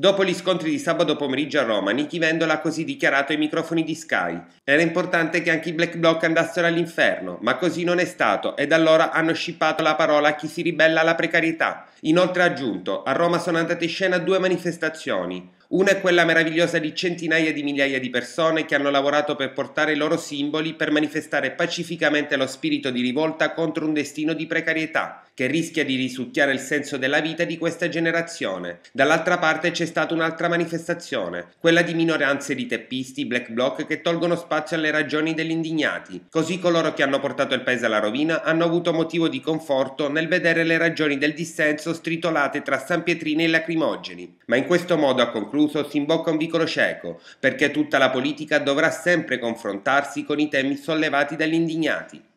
Dopo gli scontri di sabato pomeriggio a Roma, Niki Vendola ha così dichiarato ai microfoni di Sky. Era importante che anche i Black Bloc andassero all'inferno, ma così non è stato e da allora hanno scippato la parola a chi si ribella alla precarietà. Inoltre ha aggiunto, a Roma sono andate in scena due manifestazioni, una è quella meravigliosa di centinaia di migliaia di persone che hanno lavorato per portare i loro simboli per manifestare pacificamente lo spirito di rivolta contro un destino di precarietà, che rischia di risucchiare il senso della vita di questa generazione. Dall'altra parte c'è stata un'altra manifestazione, quella di minoranze di teppisti, black bloc, che tolgono spazio alle ragioni degli indignati. Così coloro che hanno portato il paese alla rovina hanno avuto motivo di conforto nel vedere le ragioni del dissenso stritolate tra San Pietrini e lacrimogeni. Ma in questo modo, a conclusione, concluso si imbocca un vicolo cieco, perché tutta la politica dovrà sempre confrontarsi con i temi sollevati dagli indignati